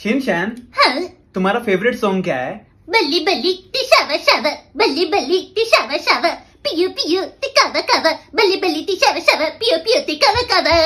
Shinchan हाँ तुम्हारा favourite song क्या है बल्ली बल्ली तिशावा शावा बल्ली बल्ली तिशावा शावा पियो पियो तिकावा कावा बल्ली बल्ली तिशावा शावा पियो पियो तिकावा कावा